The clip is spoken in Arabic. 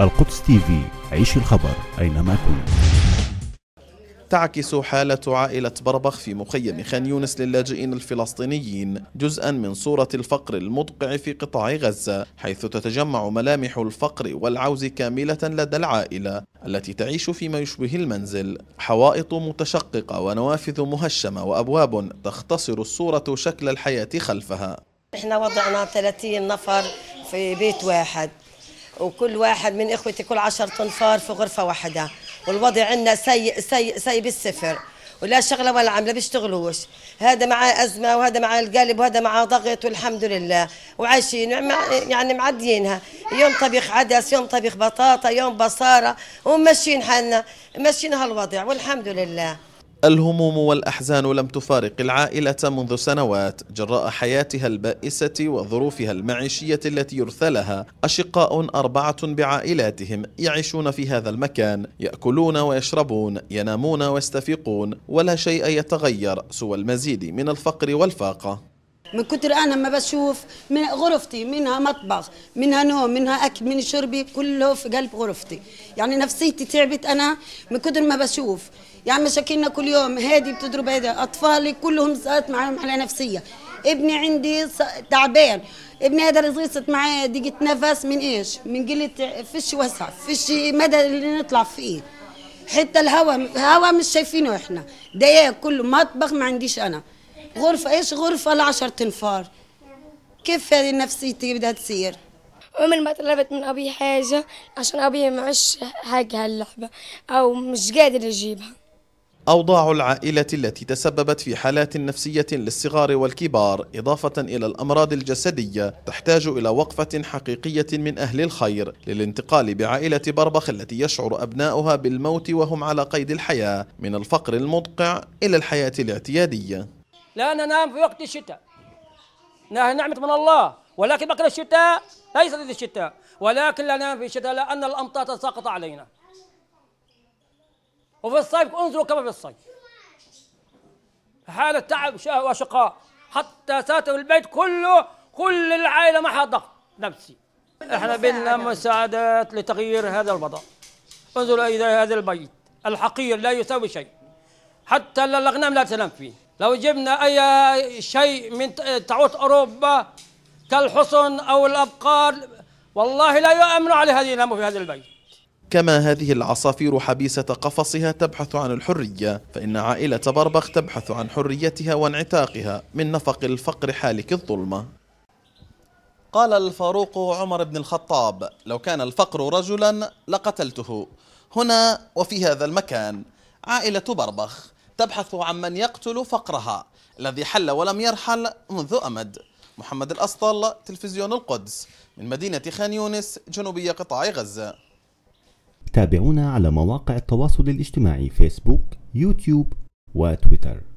القدس تي في عيش الخبر أينما كنت تعكس حالة عائلة بربخ في مخيم خان يونس للاجئين الفلسطينيين جزءا من صورة الفقر المدقع في قطاع غزة حيث تتجمع ملامح الفقر والعوز كاملة لدى العائلة التي تعيش فيما يشبه المنزل حوائط متشققة ونوافذ مهشمة وأبواب تختصر الصورة شكل الحياة خلفها احنا وضعنا 30 نفر في بيت واحد وكل واحد من اخوتي كل 10 انفار في غرفه واحده والوضع عندنا سيء سيء سيء بالسفر ولا شغله ولا عمله بيشتغلوش هذا معاه ازمه وهذا معاه القلب وهذا معاه ضغط والحمد لله وعايشين يعني معديينها يوم طبيخ عدس يوم طبيخ بطاطا يوم بصاره وماشيين حالنا ماشيين هالوضع والحمد لله الهموم والأحزان لم تفارق العائلة منذ سنوات جراء حياتها البائسة وظروفها المعيشية التي يرثلها أشقاء أربعة بعائلاتهم يعيشون في هذا المكان يأكلون ويشربون ينامون ويستفيقون ولا شيء يتغير سوى المزيد من الفقر والفاقة من كتر انا ما بشوف من غرفتي منها مطبخ منها نوم منها اكل من شربي كله في قلب غرفتي يعني نفسيتي تعبت انا من كتر ما بشوف يعني مشاكلنا كل يوم هادي بتضرب هادي اطفالي كلهم صارت معهم حاله نفسيه ابني عندي تعبان ابني هذا صرت معاه ضيقة نفس من ايش من قله فيش وسع فيش مدى اللي نطلع فيه حتى الهواء هواء مش شايفينه احنا دقايق كله مطبخ ما عنديش انا غرفة ايش غرفة لعشرة تنفار كيف هذه نفسيتي بدها تصير عمر ما طلبت من أبي حاجة عشان أبي معش حاجة هاللعبة أو مش قادر يجيبها أوضاع العائلة التي تسببت في حالات نفسية للصغار والكبار إضافة إلى الأمراض الجسدية تحتاج إلى وقفة حقيقية من أهل الخير للانتقال بعائلة بربخ التي يشعر أبناؤها بالموت وهم على قيد الحياة من الفقر المدقع إلى الحياة الاعتيادية لا ننام في وقت الشتاء نحن نعمة من الله ولكن بقي الشتاء ليس في الشتاء ولكن لا ننام في الشتاء لأن الأمطار تساقط علينا وفي الصيف انظروا كما في الصيف حالة تعب وشقاء حتى ساتر البيت كله كل العائلة معها ضغط نفسي احنا نعم، بدنا نعم. مساعدات لتغيير هذا الوضع انظروا إلى هذا البيت الحقير لا يساوي شيء حتى الأغنام لا تنام فيه لو جبنا أي شيء من تعود أوروبا كالحصن أو الأبقار والله لا يؤمن هذه الامور في هذا البيت كما هذه العصافير حبيسة قفصها تبحث عن الحرية فإن عائلة بربخ تبحث عن حريتها وانعتاقها من نفق الفقر حالك الظلمة قال الفاروق عمر بن الخطاب لو كان الفقر رجلا لقتلته هنا وفي هذا المكان عائلة بربخ تبحث عن من يقتل فقرها الذي حل ولم يرحل منذ أمد محمد الأسطل تلفزيون القدس من مدينة خان يونس جنوبية قطاع غزة تابعونا على مواقع التواصل الاجتماعي فيسبوك يوتيوب وتويتر